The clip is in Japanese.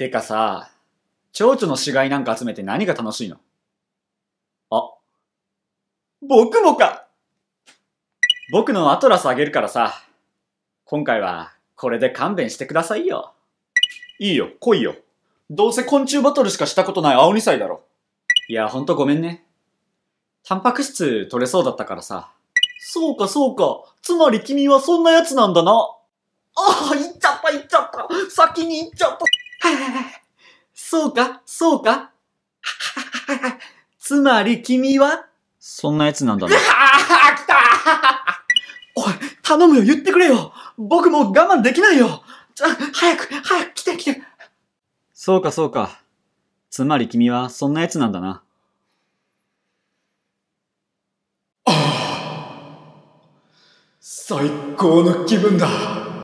てかさ、蝶々の死骸なんか集めて何が楽しいのあ、僕もか僕のアトラスあげるからさ、今回はこれで勘弁してくださいよ。いいよ、来いよ。どうせ昆虫バトルしかしたことない青2歳だろ。いや、ほんとごめんね。タンパク質取れそうだったからさ。そうか、そうか。つまり君はそんな奴なんだな。ああ、行っちゃった、行っちゃった。先に行っちゃった。はいはいはい。そうか、そうか。はははは。つまり君はそんなやつなんだね。ああ、来たおい、頼むよ、言ってくれよ。僕も我慢できないよ。じゃ、早く、早く来て来て。そうか、そうか。つまり君はそんなやつなんだな。ああ、最高の気分だ。